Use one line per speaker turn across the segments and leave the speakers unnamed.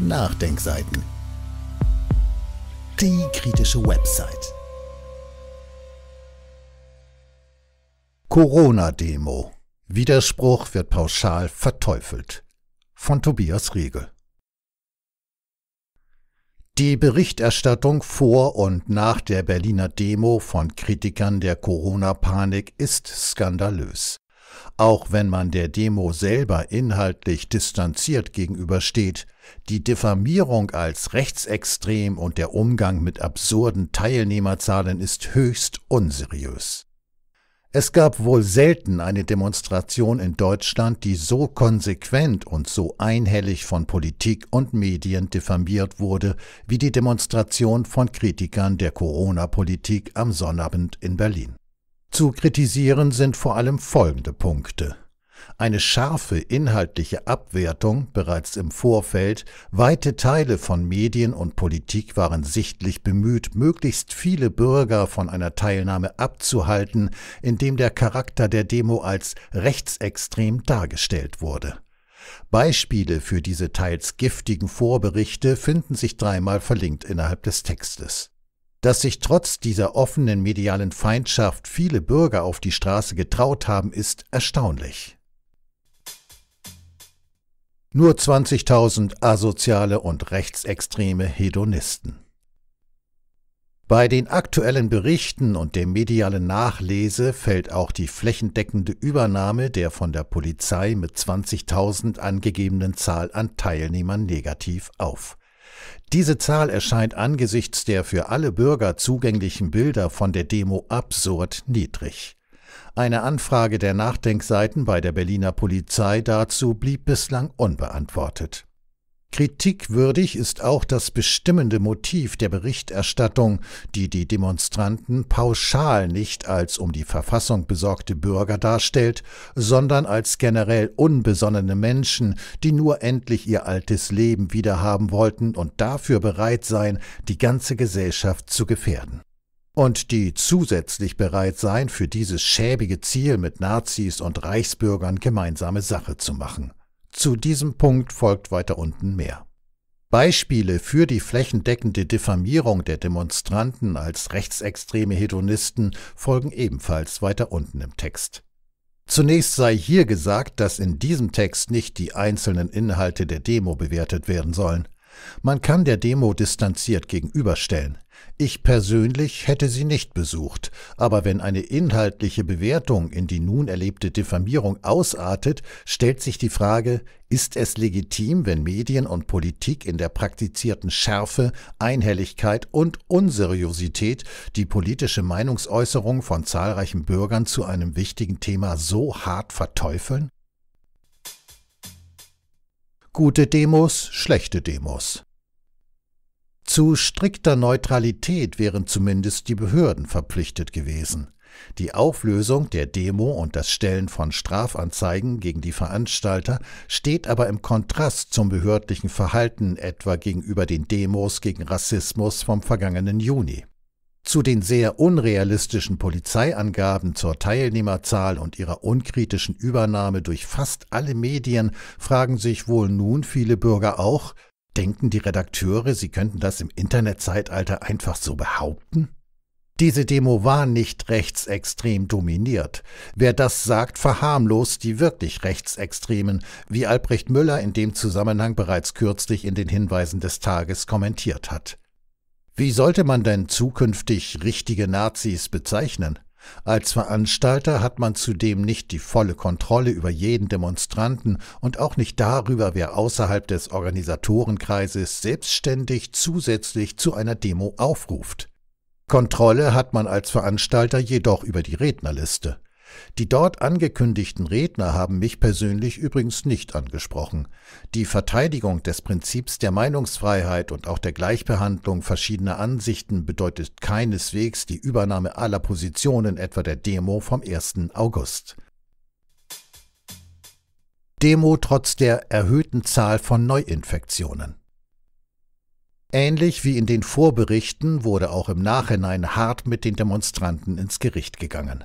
Nachdenkseiten. Die kritische Website. Corona-Demo. Widerspruch wird pauschal verteufelt. Von Tobias Riegel. Die Berichterstattung vor und nach der Berliner Demo von Kritikern der Corona-Panik ist skandalös. Auch wenn man der Demo selber inhaltlich distanziert gegenübersteht, die Diffamierung als rechtsextrem und der Umgang mit absurden Teilnehmerzahlen ist höchst unseriös. Es gab wohl selten eine Demonstration in Deutschland, die so konsequent und so einhellig von Politik und Medien diffamiert wurde, wie die Demonstration von Kritikern der Corona-Politik am Sonnabend in Berlin. Zu kritisieren sind vor allem folgende Punkte. Eine scharfe inhaltliche Abwertung bereits im Vorfeld, weite Teile von Medien und Politik waren sichtlich bemüht, möglichst viele Bürger von einer Teilnahme abzuhalten, indem der Charakter der Demo als rechtsextrem dargestellt wurde. Beispiele für diese teils giftigen Vorberichte finden sich dreimal verlinkt innerhalb des Textes. Dass sich trotz dieser offenen medialen Feindschaft viele Bürger auf die Straße getraut haben, ist erstaunlich. Nur 20.000 asoziale und rechtsextreme Hedonisten. Bei den aktuellen Berichten und dem medialen Nachlese fällt auch die flächendeckende Übernahme der von der Polizei mit 20.000 angegebenen Zahl an Teilnehmern negativ auf. Diese Zahl erscheint angesichts der für alle Bürger zugänglichen Bilder von der Demo absurd niedrig. Eine Anfrage der Nachdenkseiten bei der Berliner Polizei dazu blieb bislang unbeantwortet. Kritikwürdig ist auch das bestimmende Motiv der Berichterstattung, die die Demonstranten pauschal nicht als um die Verfassung besorgte Bürger darstellt, sondern als generell unbesonnene Menschen, die nur endlich ihr altes Leben wiederhaben wollten und dafür bereit seien, die ganze Gesellschaft zu gefährden und die zusätzlich bereit seien, für dieses schäbige Ziel mit Nazis und Reichsbürgern gemeinsame Sache zu machen. Zu diesem Punkt folgt weiter unten mehr. Beispiele für die flächendeckende Diffamierung der Demonstranten als rechtsextreme Hedonisten folgen ebenfalls weiter unten im Text. Zunächst sei hier gesagt, dass in diesem Text nicht die einzelnen Inhalte der Demo bewertet werden sollen. Man kann der Demo distanziert gegenüberstellen. Ich persönlich hätte sie nicht besucht, aber wenn eine inhaltliche Bewertung in die nun erlebte Diffamierung ausartet, stellt sich die Frage, ist es legitim, wenn Medien und Politik in der praktizierten Schärfe, Einhelligkeit und Unseriosität die politische Meinungsäußerung von zahlreichen Bürgern zu einem wichtigen Thema so hart verteufeln? Gute Demos, schlechte Demos. Zu strikter Neutralität wären zumindest die Behörden verpflichtet gewesen. Die Auflösung der Demo und das Stellen von Strafanzeigen gegen die Veranstalter steht aber im Kontrast zum behördlichen Verhalten etwa gegenüber den Demos gegen Rassismus vom vergangenen Juni. Zu den sehr unrealistischen Polizeiangaben zur Teilnehmerzahl und ihrer unkritischen Übernahme durch fast alle Medien fragen sich wohl nun viele Bürger auch, Denken die Redakteure, sie könnten das im Internetzeitalter einfach so behaupten? Diese Demo war nicht rechtsextrem dominiert. Wer das sagt, verharmlost die wirklich Rechtsextremen, wie Albrecht Müller in dem Zusammenhang bereits kürzlich in den Hinweisen des Tages kommentiert hat. Wie sollte man denn zukünftig richtige Nazis bezeichnen? Als Veranstalter hat man zudem nicht die volle Kontrolle über jeden Demonstranten und auch nicht darüber, wer außerhalb des Organisatorenkreises selbstständig zusätzlich zu einer Demo aufruft. Kontrolle hat man als Veranstalter jedoch über die Rednerliste. Die dort angekündigten Redner haben mich persönlich übrigens nicht angesprochen. Die Verteidigung des Prinzips der Meinungsfreiheit und auch der Gleichbehandlung verschiedener Ansichten bedeutet keineswegs die Übernahme aller Positionen etwa der Demo vom 1. August. Demo trotz der erhöhten Zahl von Neuinfektionen. Ähnlich wie in den Vorberichten wurde auch im Nachhinein hart mit den Demonstranten ins Gericht gegangen.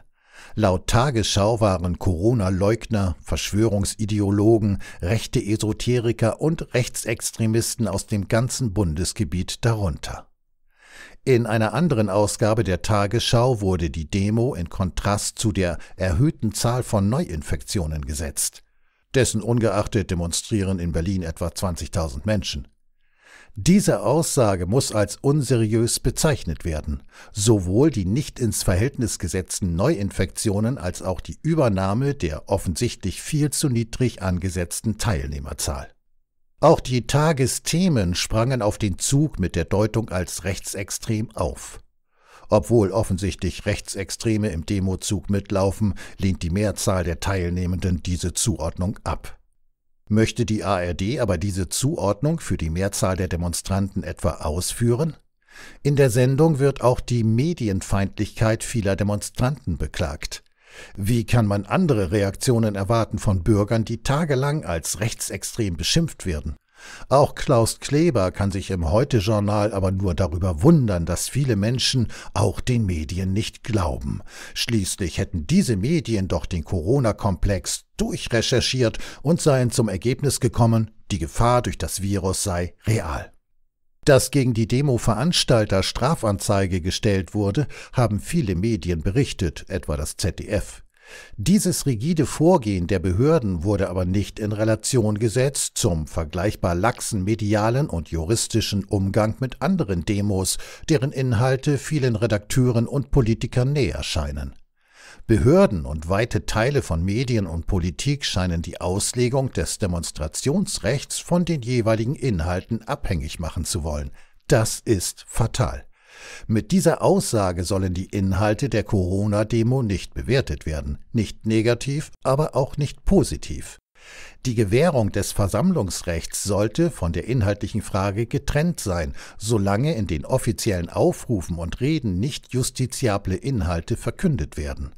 Laut Tagesschau waren Corona-Leugner, Verschwörungsideologen, rechte Esoteriker und Rechtsextremisten aus dem ganzen Bundesgebiet darunter. In einer anderen Ausgabe der Tagesschau wurde die Demo in Kontrast zu der erhöhten Zahl von Neuinfektionen gesetzt. Dessen ungeachtet demonstrieren in Berlin etwa 20.000 Menschen. Diese Aussage muss als unseriös bezeichnet werden. Sowohl die nicht ins Verhältnis gesetzten Neuinfektionen als auch die Übernahme der offensichtlich viel zu niedrig angesetzten Teilnehmerzahl. Auch die Tagesthemen sprangen auf den Zug mit der Deutung als rechtsextrem auf. Obwohl offensichtlich Rechtsextreme im Demozug mitlaufen, lehnt die Mehrzahl der Teilnehmenden diese Zuordnung ab. Möchte die ARD aber diese Zuordnung für die Mehrzahl der Demonstranten etwa ausführen? In der Sendung wird auch die Medienfeindlichkeit vieler Demonstranten beklagt. Wie kann man andere Reaktionen erwarten von Bürgern, die tagelang als rechtsextrem beschimpft werden? Auch Klaus Kleber kann sich im Heute-Journal aber nur darüber wundern, dass viele Menschen auch den Medien nicht glauben. Schließlich hätten diese Medien doch den Corona-Komplex durchrecherchiert und seien zum Ergebnis gekommen, die Gefahr durch das Virus sei real. Dass gegen die Demo-Veranstalter Strafanzeige gestellt wurde, haben viele Medien berichtet, etwa das ZDF. Dieses rigide Vorgehen der Behörden wurde aber nicht in Relation gesetzt zum vergleichbar laxen medialen und juristischen Umgang mit anderen Demos, deren Inhalte vielen Redakteuren und Politikern näher scheinen. Behörden und weite Teile von Medien und Politik scheinen die Auslegung des Demonstrationsrechts von den jeweiligen Inhalten abhängig machen zu wollen. Das ist fatal. Mit dieser Aussage sollen die Inhalte der Corona-Demo nicht bewertet werden, nicht negativ, aber auch nicht positiv. Die Gewährung des Versammlungsrechts sollte von der inhaltlichen Frage getrennt sein, solange in den offiziellen Aufrufen und Reden nicht justiziable Inhalte verkündet werden.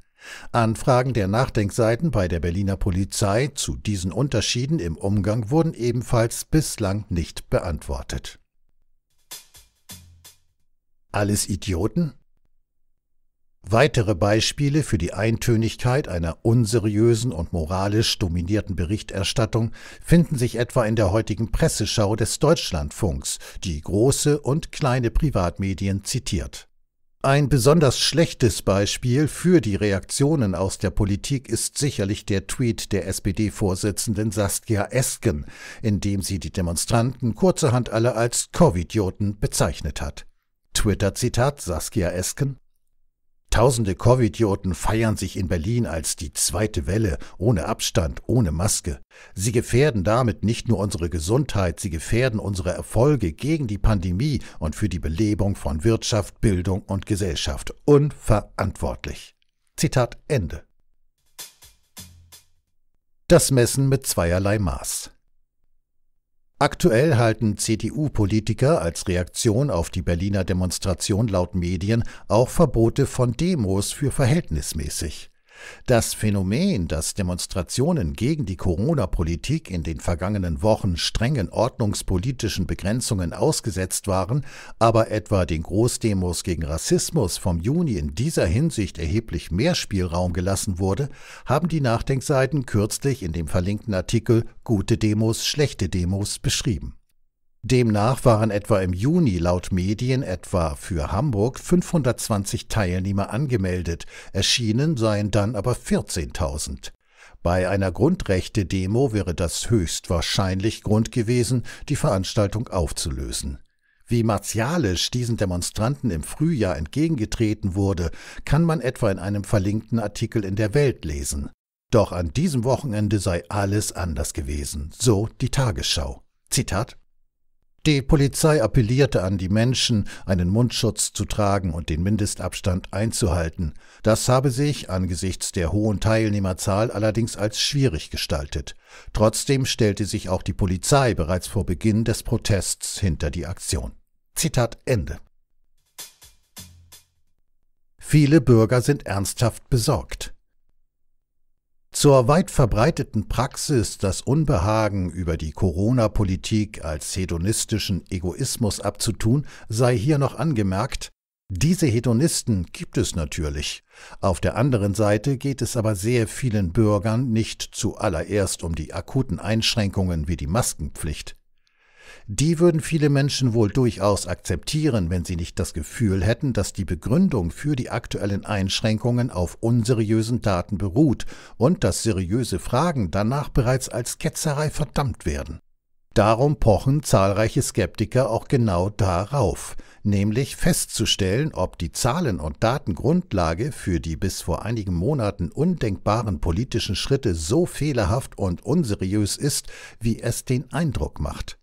Anfragen der Nachdenkseiten bei der Berliner Polizei zu diesen Unterschieden im Umgang wurden ebenfalls bislang nicht beantwortet alles Idioten? Weitere Beispiele für die Eintönigkeit einer unseriösen und moralisch dominierten Berichterstattung finden sich etwa in der heutigen Presseschau des Deutschlandfunks, die große und kleine Privatmedien zitiert. Ein besonders schlechtes Beispiel für die Reaktionen aus der Politik ist sicherlich der Tweet der SPD-Vorsitzenden Saskia Esken, in dem sie die Demonstranten kurzerhand alle als Covidioten bezeichnet hat. Twitter-Zitat Saskia Esken. Tausende Covid-Idioten feiern sich in Berlin als die zweite Welle, ohne Abstand, ohne Maske. Sie gefährden damit nicht nur unsere Gesundheit, sie gefährden unsere Erfolge gegen die Pandemie und für die Belebung von Wirtschaft, Bildung und Gesellschaft. Unverantwortlich. Zitat Ende. Das Messen mit zweierlei Maß. Aktuell halten CDU-Politiker als Reaktion auf die Berliner Demonstration laut Medien auch Verbote von Demos für verhältnismäßig. Das Phänomen, dass Demonstrationen gegen die Corona-Politik in den vergangenen Wochen strengen ordnungspolitischen Begrenzungen ausgesetzt waren, aber etwa den Großdemos gegen Rassismus vom Juni in dieser Hinsicht erheblich mehr Spielraum gelassen wurde, haben die Nachdenkseiten kürzlich in dem verlinkten Artikel Gute Demos, schlechte Demos beschrieben. Demnach waren etwa im Juni laut Medien etwa für Hamburg 520 Teilnehmer angemeldet, erschienen seien dann aber 14.000. Bei einer Grundrechte-Demo wäre das höchstwahrscheinlich Grund gewesen, die Veranstaltung aufzulösen. Wie martialisch diesen Demonstranten im Frühjahr entgegengetreten wurde, kann man etwa in einem verlinkten Artikel in der Welt lesen. Doch an diesem Wochenende sei alles anders gewesen, so die Tagesschau. Zitat die Polizei appellierte an die Menschen, einen Mundschutz zu tragen und den Mindestabstand einzuhalten. Das habe sich angesichts der hohen Teilnehmerzahl allerdings als schwierig gestaltet. Trotzdem stellte sich auch die Polizei bereits vor Beginn des Protests hinter die Aktion. Zitat Ende. Viele Bürger sind ernsthaft besorgt. Zur weit verbreiteten Praxis, das Unbehagen über die Corona-Politik als hedonistischen Egoismus abzutun, sei hier noch angemerkt, diese Hedonisten gibt es natürlich. Auf der anderen Seite geht es aber sehr vielen Bürgern nicht zuallererst um die akuten Einschränkungen wie die Maskenpflicht die würden viele Menschen wohl durchaus akzeptieren, wenn sie nicht das Gefühl hätten, dass die Begründung für die aktuellen Einschränkungen auf unseriösen Daten beruht und dass seriöse Fragen danach bereits als Ketzerei verdammt werden. Darum pochen zahlreiche Skeptiker auch genau darauf, nämlich festzustellen, ob die Zahlen und Datengrundlage für die bis vor einigen Monaten undenkbaren politischen Schritte so fehlerhaft und unseriös ist, wie es den Eindruck macht.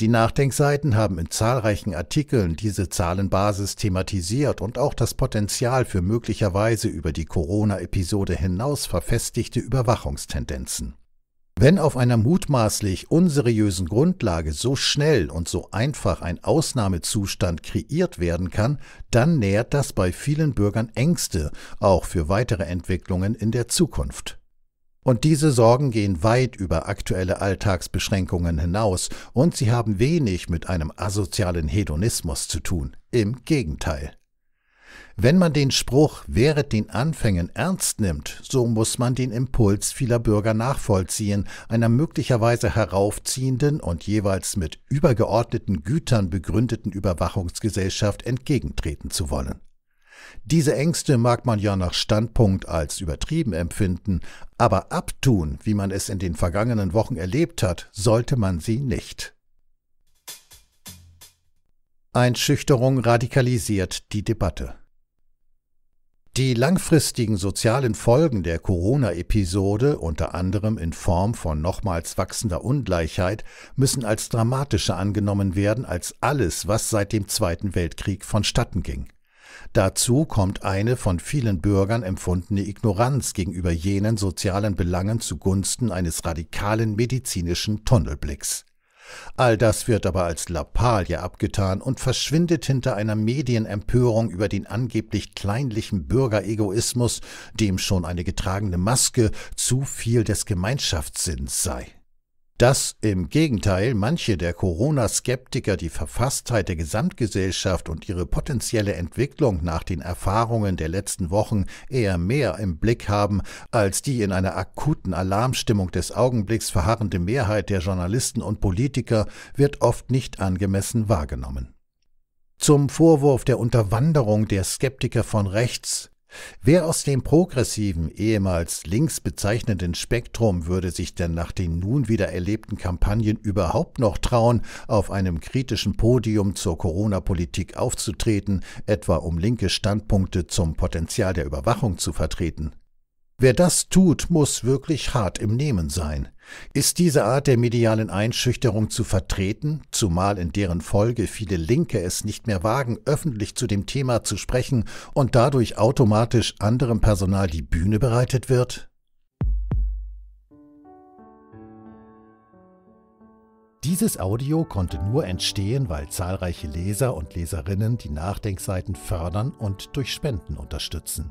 Die Nachdenkseiten haben in zahlreichen Artikeln diese Zahlenbasis thematisiert und auch das Potenzial für möglicherweise über die Corona-Episode hinaus verfestigte Überwachungstendenzen. Wenn auf einer mutmaßlich unseriösen Grundlage so schnell und so einfach ein Ausnahmezustand kreiert werden kann, dann nährt das bei vielen Bürgern Ängste, auch für weitere Entwicklungen in der Zukunft. Und diese Sorgen gehen weit über aktuelle Alltagsbeschränkungen hinaus und sie haben wenig mit einem asozialen Hedonismus zu tun. Im Gegenteil. Wenn man den Spruch während den Anfängen ernst nimmt, so muss man den Impuls vieler Bürger nachvollziehen, einer möglicherweise heraufziehenden und jeweils mit übergeordneten Gütern begründeten Überwachungsgesellschaft entgegentreten zu wollen. Diese Ängste mag man ja nach Standpunkt als übertrieben empfinden, aber abtun, wie man es in den vergangenen Wochen erlebt hat, sollte man sie nicht. Einschüchterung radikalisiert die Debatte. Die langfristigen sozialen Folgen der Corona-Episode, unter anderem in Form von nochmals wachsender Ungleichheit, müssen als dramatischer angenommen werden als alles, was seit dem Zweiten Weltkrieg vonstatten ging. Dazu kommt eine von vielen Bürgern empfundene Ignoranz gegenüber jenen sozialen Belangen zugunsten eines radikalen medizinischen Tunnelblicks. All das wird aber als Lappalie abgetan und verschwindet hinter einer Medienempörung über den angeblich kleinlichen Bürgeregoismus, dem schon eine getragene Maske zu viel des Gemeinschaftssinns sei dass im Gegenteil manche der Corona-Skeptiker die Verfasstheit der Gesamtgesellschaft und ihre potenzielle Entwicklung nach den Erfahrungen der letzten Wochen eher mehr im Blick haben als die in einer akuten Alarmstimmung des Augenblicks verharrende Mehrheit der Journalisten und Politiker, wird oft nicht angemessen wahrgenommen. Zum Vorwurf der Unterwanderung der Skeptiker von rechts Wer aus dem progressiven, ehemals links bezeichnenden Spektrum würde sich denn nach den nun wieder erlebten Kampagnen überhaupt noch trauen, auf einem kritischen Podium zur Corona-Politik aufzutreten, etwa um linke Standpunkte zum Potenzial der Überwachung zu vertreten? Wer das tut, muss wirklich hart im Nehmen sein. Ist diese Art der medialen Einschüchterung zu vertreten, zumal in deren Folge viele Linke es nicht mehr wagen, öffentlich zu dem Thema zu sprechen und dadurch automatisch anderem Personal die Bühne bereitet wird? Dieses Audio konnte nur entstehen, weil zahlreiche Leser und Leserinnen die Nachdenkseiten fördern und durch Spenden unterstützen.